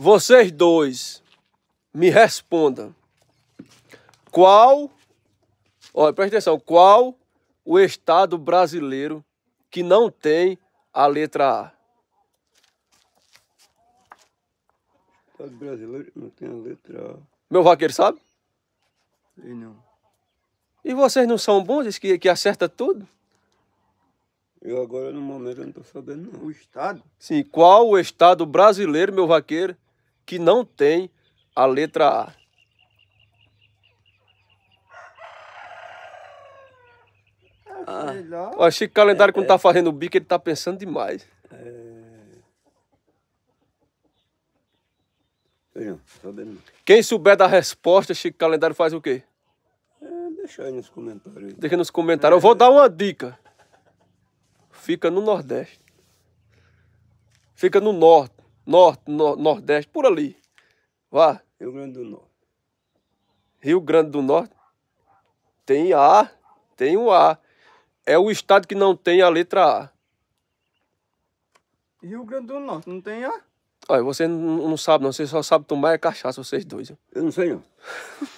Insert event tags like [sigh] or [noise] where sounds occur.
Vocês dois me respondam. Qual, olha, presta atenção, qual o estado brasileiro que não tem a letra A? Estado brasileiro não tem a letra A. Meu vaqueiro sabe? Sei não. E vocês não são bons que, que acerta tudo? Eu agora no momento não estou sabendo não. O estado? Sim, qual o estado brasileiro, meu vaqueiro, que não tem a letra A. Ah, eu achei que o calendário, é, quando tá é. fazendo o bico, ele tá pensando demais. É... Quem souber da resposta, Chico Calendário faz o quê? É, deixa aí nos comentários. Deixa nos comentários. Eu vou dar uma dica. Fica no Nordeste. Fica no Norte norte, no, nordeste, por ali. Vá. Rio Grande do Norte. Rio Grande do Norte. Tem A, tem o um A. É o estado que não tem a letra A. Rio Grande do Norte, não tem A? Olha, você não, sabe não, você só sabe tomar é cachaça, vocês dois. Eu não sei não. [laughs]